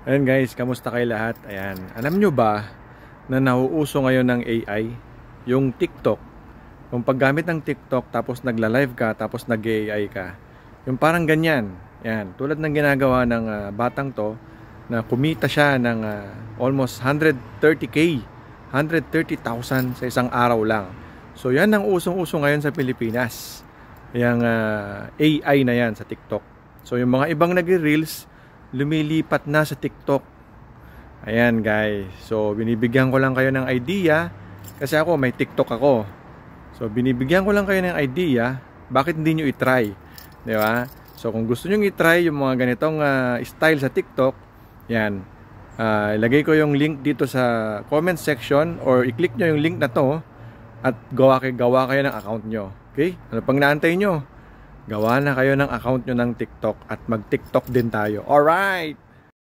Ayan guys, kamusta kayo lahat? Ayan, alam nyo ba na nauuso ngayon ng AI? Yung TikTok. Yung paggamit ng TikTok tapos nagla-live ka tapos nag-AI ka. Yung parang ganyan. Ayan, tulad ng ginagawa ng uh, batang to na kumita siya ng uh, almost 130k. 130,000 sa isang araw lang. So yan ang usong-uso ngayon sa Pilipinas. Yung uh, ah, AI na yan sa TikTok. So yung mga ibang nagre-reels, lumilipat na sa TikTok. Ayan guys. So binibigyan ko lang kayo ng idea kasi ako may TikTok ako. So binibigyan ko lang kayo ng idea bakit hindi niyo i-try, Di ba? So kung gusto i-try yung mga ganitong uh, style sa TikTok, yan. Uh, ilagay ko yung link dito sa comment section or i-click niyo yung link na to at gawa kayo, gawa kayo ng account niyo. Okay? Ano pang naantay niyo? gawa na kayo ng account nyo ng TikTok at mag-TikTok din tayo. Alright!